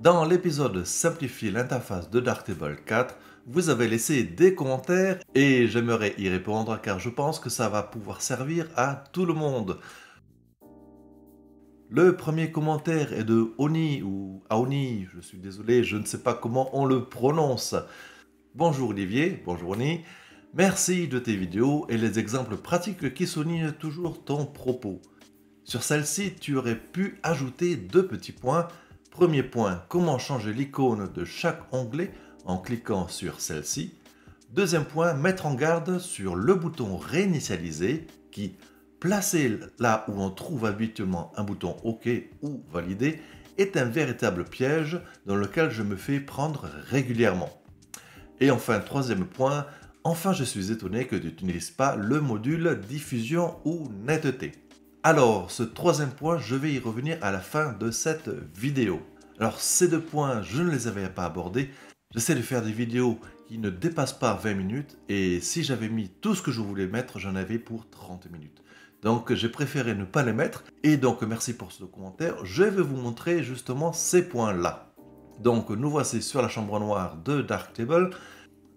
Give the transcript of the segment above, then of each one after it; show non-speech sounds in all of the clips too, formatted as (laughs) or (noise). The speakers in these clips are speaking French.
Dans l'épisode Simplifier l'interface de Darktable 4, vous avez laissé des commentaires et j'aimerais y répondre car je pense que ça va pouvoir servir à tout le monde. Le premier commentaire est de Oni ou Aoni, je suis désolé, je ne sais pas comment on le prononce. Bonjour Olivier, bonjour Oni. Merci de tes vidéos et les exemples pratiques qui soulignent toujours ton propos. Sur celle-ci, tu aurais pu ajouter deux petits points Premier point, comment changer l'icône de chaque onglet en cliquant sur celle-ci. Deuxième point, mettre en garde sur le bouton réinitialiser qui, placé là où on trouve habituellement un bouton OK ou Valider, est un véritable piège dans lequel je me fais prendre régulièrement. Et enfin, troisième point, enfin je suis étonné que tu n'utilises pas le module diffusion ou netteté. Alors, ce troisième point, je vais y revenir à la fin de cette vidéo. Alors, ces deux points, je ne les avais pas abordés. J'essaie de faire des vidéos qui ne dépassent pas 20 minutes et si j'avais mis tout ce que je voulais mettre, j'en avais pour 30 minutes. Donc j'ai préféré ne pas les mettre et donc merci pour ce commentaire. Je vais vous montrer justement ces points-là. Donc nous voici sur la chambre noire de Darktable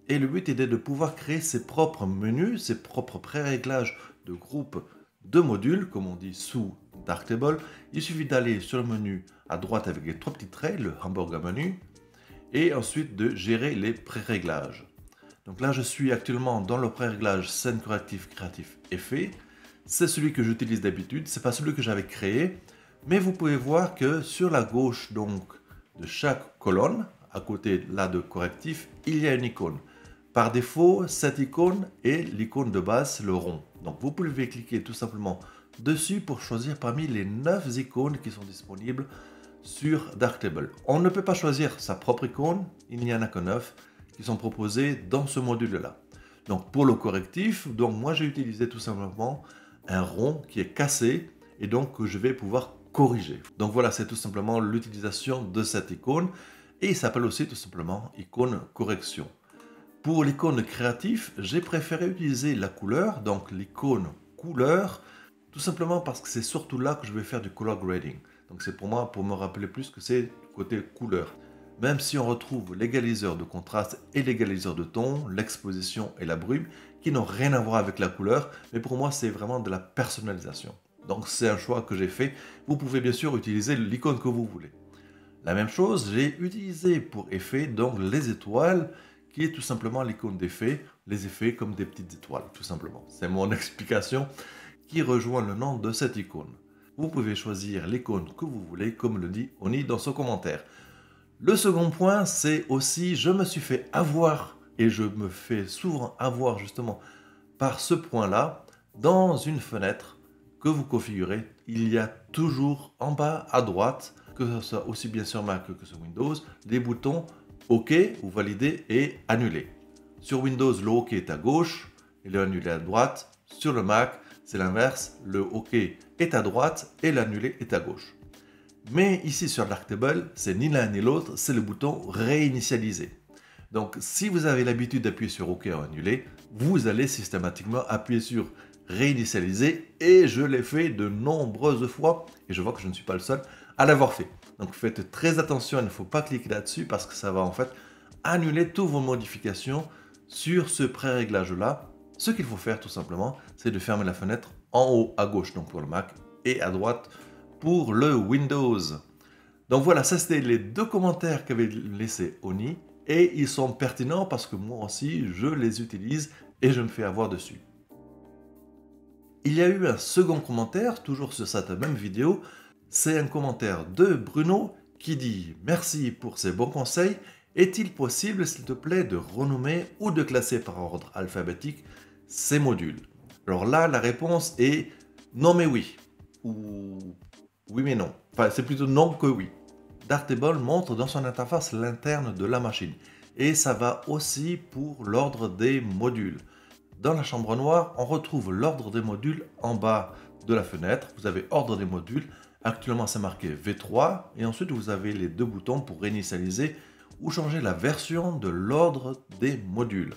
et le but était de pouvoir créer ses propres menus, ses propres pré-réglages de groupes deux modules, comme on dit sous Darktable, il suffit d'aller sur le menu à droite avec les trois petits traits, le hamburger menu, et ensuite de gérer les pré-réglages. Donc là, je suis actuellement dans le pré-réglage scène correctif créatif effet. C'est celui que j'utilise d'habitude, c'est pas celui que j'avais créé, mais vous pouvez voir que sur la gauche donc de chaque colonne, à côté là de correctif, il y a une icône. Par défaut, cette icône est l'icône de base, le rond. Donc vous pouvez cliquer tout simplement dessus pour choisir parmi les 9 icônes qui sont disponibles sur Darktable. On ne peut pas choisir sa propre icône, il n'y en a que 9 qui sont proposées dans ce module-là. Donc pour le correctif, donc moi j'ai utilisé tout simplement un rond qui est cassé et donc que je vais pouvoir corriger. Donc voilà, c'est tout simplement l'utilisation de cette icône et il s'appelle aussi tout simplement icône correction. Pour l'icône créatif, j'ai préféré utiliser la couleur, donc l'icône couleur, tout simplement parce que c'est surtout là que je vais faire du color grading. Donc c'est pour moi pour me rappeler plus que c'est côté couleur. Même si on retrouve l'égaliseur de contraste et l'égaliseur de ton, l'exposition et la brume, qui n'ont rien à voir avec la couleur, mais pour moi c'est vraiment de la personnalisation. Donc c'est un choix que j'ai fait. Vous pouvez bien sûr utiliser l'icône que vous voulez. La même chose, j'ai utilisé pour effet donc les étoiles qui est tout simplement l'icône d'effet, les effets comme des petites étoiles, tout simplement. C'est mon (laughs) explication qui rejoint le nom de cette icône. Vous pouvez choisir l'icône que vous voulez, comme le dit Oni dans son commentaire. Le second point, c'est aussi je me suis fait avoir, et je me fais souvent avoir justement par ce point-là, dans une fenêtre que vous configurez. Il y a toujours en bas à droite, que ce soit aussi bien sur Mac que sur Windows, des boutons OK, ou valider et annuler Sur Windows, le OK est à gauche et le à droite. Sur le Mac, c'est l'inverse, le OK est à droite et l'annulé est à gauche. Mais ici sur l'Arctable, c'est ni l'un ni l'autre, c'est le bouton réinitialiser. Donc si vous avez l'habitude d'appuyer sur OK ou annuler, vous allez systématiquement appuyer sur réinitialiser et je l'ai fait de nombreuses fois et je vois que je ne suis pas le seul à l'avoir fait. Donc faites très attention, il ne faut pas cliquer là-dessus parce que ça va en fait annuler toutes vos modifications sur ce pré-réglage-là. Ce qu'il faut faire tout simplement, c'est de fermer la fenêtre en haut à gauche donc pour le Mac et à droite pour le Windows. Donc voilà, ça c'était les deux commentaires qu'avait laissé Oni et ils sont pertinents parce que moi aussi je les utilise et je me fais avoir dessus. Il y a eu un second commentaire, toujours sur cette même vidéo, c'est un commentaire de Bruno qui dit Merci pour ces bons conseils. Est-il possible, s'il te plaît, de renommer ou de classer par ordre alphabétique ces modules Alors là, la réponse est non mais oui. Ou oui mais non. Enfin, c'est plutôt non que oui. Dartable montre dans son interface l'interne de la machine. Et ça va aussi pour l'ordre des modules. Dans la chambre noire, on retrouve l'ordre des modules en bas de la fenêtre. Vous avez ordre des modules Actuellement, c'est marqué V3 et ensuite vous avez les deux boutons pour réinitialiser ou changer la version de l'ordre des modules.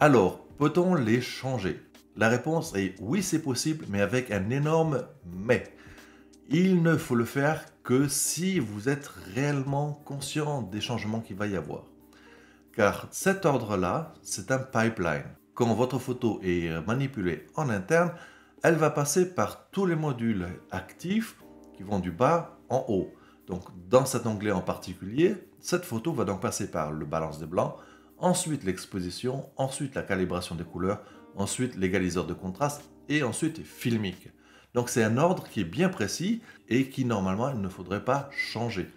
Alors, peut-on les changer La réponse est oui, c'est possible, mais avec un énorme mais. Il ne faut le faire que si vous êtes réellement conscient des changements qu'il va y avoir. Car cet ordre-là, c'est un pipeline. Quand votre photo est manipulée en interne, elle va passer par tous les modules actifs qui vont du bas en haut. Donc dans cet onglet en particulier, cette photo va donc passer par le balance des blancs, ensuite l'exposition, ensuite la calibration des couleurs, ensuite l'égaliseur de contraste et ensuite filmique. Donc c'est un ordre qui est bien précis et qui normalement il ne faudrait pas changer.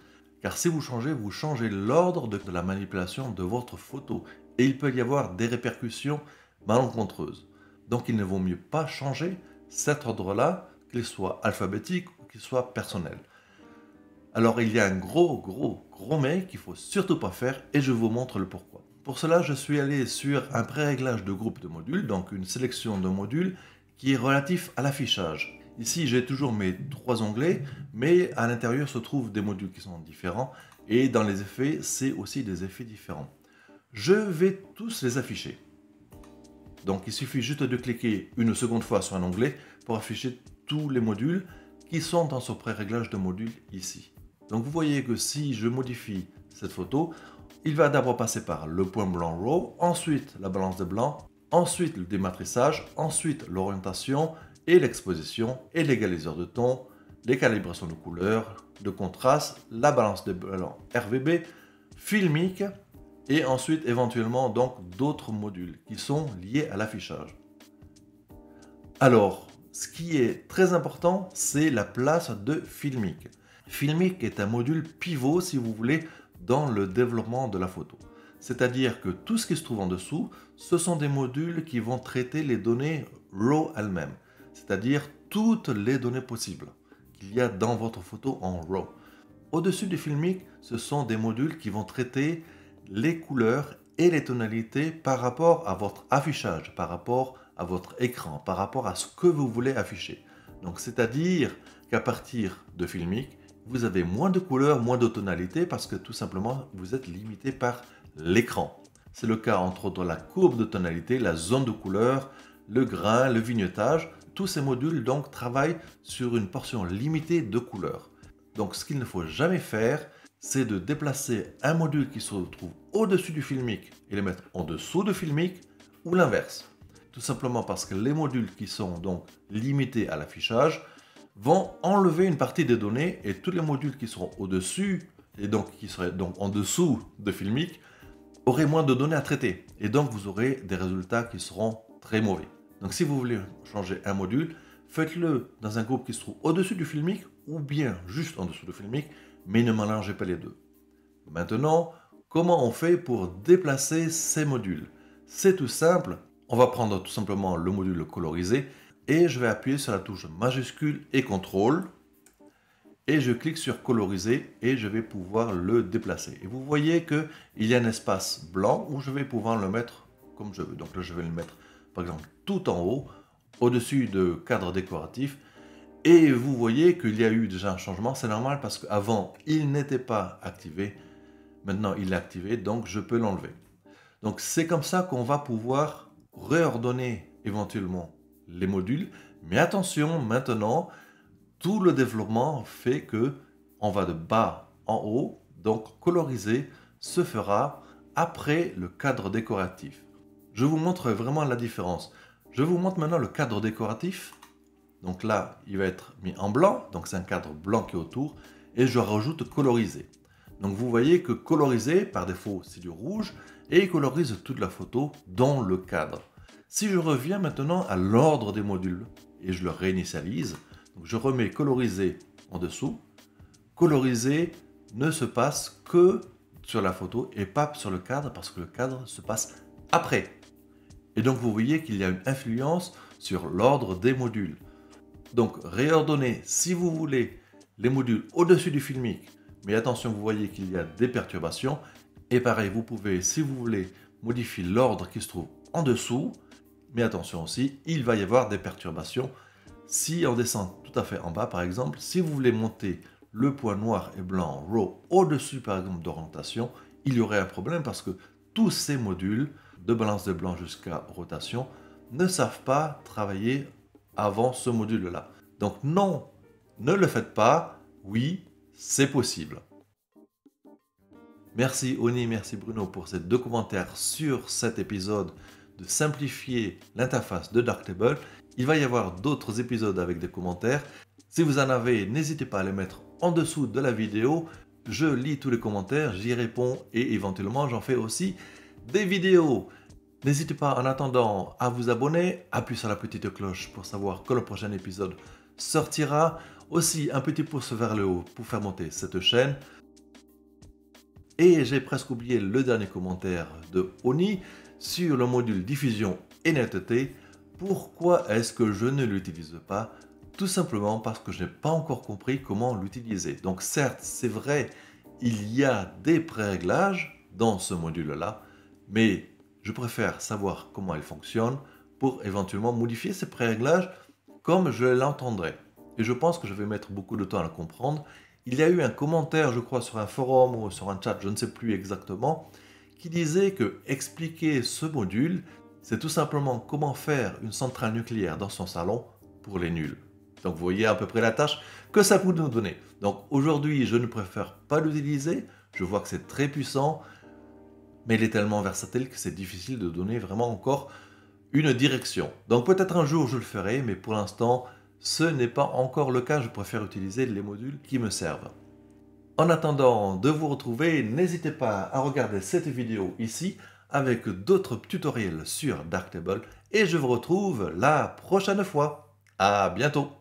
Car si vous changez, vous changez l'ordre de la manipulation de votre photo et il peut y avoir des répercussions malencontreuses. Donc il ne vaut mieux pas changer cet ordre-là, qu'il soit alphabétique soit personnel. Alors il y a un gros, gros, gros mais qu'il faut surtout pas faire et je vous montre le pourquoi. Pour cela, je suis allé sur un pré-réglage de groupe de modules, donc une sélection de modules qui est relatif à l'affichage. Ici, j'ai toujours mes trois onglets, mais à l'intérieur se trouvent des modules qui sont différents et dans les effets, c'est aussi des effets différents. Je vais tous les afficher. Donc il suffit juste de cliquer une seconde fois sur un onglet pour afficher tous les modules qui sont dans ce pré-réglage de module ici. Donc vous voyez que si je modifie cette photo, il va d'abord passer par le point blanc raw, ensuite la balance de blanc, ensuite le dématrissage, ensuite l'orientation et l'exposition et l'égaliseur de ton, les calibrations de couleurs, de contraste, la balance de blanc RVB, filmique et ensuite éventuellement donc d'autres modules qui sont liés à l'affichage. Alors, ce qui est très important, c'est la place de Filmic. Filmic est un module pivot, si vous voulez, dans le développement de la photo. C'est-à-dire que tout ce qui se trouve en dessous, ce sont des modules qui vont traiter les données RAW elles-mêmes, c'est-à-dire toutes les données possibles qu'il y a dans votre photo en RAW. Au-dessus du Filmic, ce sont des modules qui vont traiter les couleurs et les tonalités par rapport à votre affichage, par rapport à à votre écran par rapport à ce que vous voulez afficher. Donc c'est-à-dire qu'à partir de Filmic, vous avez moins de couleurs, moins de tonalités parce que tout simplement vous êtes limité par l'écran. C'est le cas entre autres la courbe de tonalité, la zone de couleur, le grain, le vignettage. Tous ces modules donc travaillent sur une portion limitée de couleurs. Donc ce qu'il ne faut jamais faire, c'est de déplacer un module qui se trouve au-dessus du filmique et le mettre en dessous de filmique ou l'inverse. Tout simplement parce que les modules qui sont donc limités à l'affichage vont enlever une partie des données et tous les modules qui seront au-dessus et donc qui seraient donc en dessous de Filmic auraient moins de données à traiter. Et donc vous aurez des résultats qui seront très mauvais. Donc si vous voulez changer un module, faites-le dans un groupe qui se trouve au-dessus du Filmic ou bien juste en dessous du Filmic, mais ne mélangez pas les deux. Maintenant, comment on fait pour déplacer ces modules C'est tout simple, on va prendre tout simplement le module colorisé et je vais appuyer sur la touche majuscule et contrôle et je clique sur coloriser et je vais pouvoir le déplacer. Et vous voyez que il y a un espace blanc où je vais pouvoir le mettre comme je veux. Donc là, je vais le mettre par exemple tout en haut, au-dessus de cadre décoratif. Et vous voyez qu'il y a eu déjà un changement, c'est normal parce qu'avant il n'était pas activé, maintenant il est activé, donc je peux l'enlever. Donc c'est comme ça qu'on va pouvoir réordonner éventuellement les modules. Mais attention, maintenant, tout le développement fait que on va de bas en haut, donc coloriser se fera après le cadre décoratif. Je vous montre vraiment la différence. Je vous montre maintenant le cadre décoratif. Donc là, il va être mis en blanc, donc c'est un cadre blanc qui est autour, et je rajoute coloriser Donc vous voyez que coloriser par défaut, c'est du rouge, et colorise toute la photo dans le cadre. Si je reviens maintenant à l'ordre des modules et je le réinitialise, je remets colorisé en dessous. Coloriser ne se passe que sur la photo et pas sur le cadre parce que le cadre se passe après. Et donc vous voyez qu'il y a une influence sur l'ordre des modules. Donc réordonnez si vous voulez les modules au-dessus du filmique. Mais attention, vous voyez qu'il y a des perturbations et pareil, vous pouvez, si vous voulez, modifier l'ordre qui se trouve en dessous. Mais attention aussi, il va y avoir des perturbations. Si on descend tout à fait en bas, par exemple, si vous voulez monter le point noir et blanc row au-dessus, par exemple, d'orientation, il y aurait un problème parce que tous ces modules, de balance de blanc jusqu'à rotation, ne savent pas travailler avant ce module-là. Donc non, ne le faites pas. Oui, c'est possible. Merci Oni, merci Bruno pour ces deux commentaires sur cet épisode de simplifier l'interface de Darktable. Il va y avoir d'autres épisodes avec des commentaires. Si vous en avez, n'hésitez pas à les mettre en dessous de la vidéo. Je lis tous les commentaires, j'y réponds et éventuellement j'en fais aussi des vidéos. N'hésitez pas en attendant à vous abonner, appuyez sur la petite cloche pour savoir que le prochain épisode sortira. Aussi un petit pouce vers le haut pour faire monter cette chaîne. Et j'ai presque oublié le dernier commentaire de Oni sur le module diffusion et netteté. Pourquoi est-ce que je ne l'utilise pas Tout simplement parce que je n'ai pas encore compris comment l'utiliser. Donc certes, c'est vrai, il y a des pré-réglages dans ce module-là, mais je préfère savoir comment il fonctionne pour éventuellement modifier ces pré-réglages comme je l'entendrai. Et je pense que je vais mettre beaucoup de temps à le comprendre il y a eu un commentaire, je crois, sur un forum ou sur un chat, je ne sais plus exactement, qui disait que expliquer ce module, c'est tout simplement comment faire une centrale nucléaire dans son salon pour les nuls. Donc vous voyez à peu près la tâche que ça peut nous donner. Donc aujourd'hui, je ne préfère pas l'utiliser, je vois que c'est très puissant, mais il est tellement versatile que c'est difficile de donner vraiment encore une direction. Donc peut-être un jour je le ferai, mais pour l'instant, ce n'est pas encore le cas, je préfère utiliser les modules qui me servent. En attendant de vous retrouver, n'hésitez pas à regarder cette vidéo ici avec d'autres tutoriels sur Darktable et je vous retrouve la prochaine fois. À bientôt